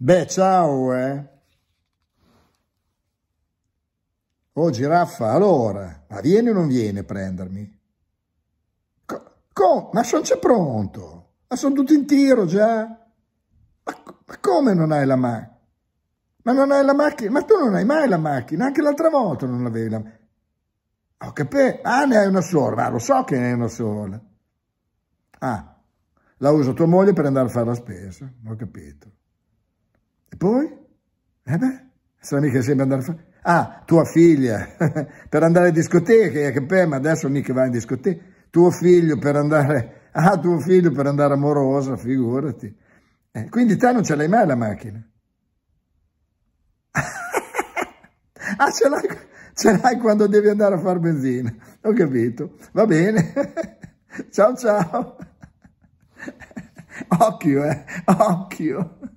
Beh, ciao, eh. Oh, giraffa, allora, ma vieni o non vieni a prendermi? Co, co ma sono già pronto, ma sono tutto in tiro già. Ma, ma come non hai la macchina? Ma non hai la macchina? Ma tu non hai mai la macchina, anche l'altra volta non avevi la macchina. Ho capito, ah ne hai una sola, ma lo so che ne hai una sola. Ah, la usa tua moglie per andare a fare la spesa, ho capito poi? Eh beh, se mica sempre andare a fare... Ah, tua figlia, per andare in discoteca, eh, che per, ma adesso mica va in discoteca. Tuo figlio per andare... Ah, tuo figlio per andare amorosa, figurati. Eh, quindi te non ce l'hai mai la macchina. ah, ce l'hai... Ce l'hai quando devi andare a far benzina. Ho capito. Va bene. ciao ciao. occhio, eh. Occhio.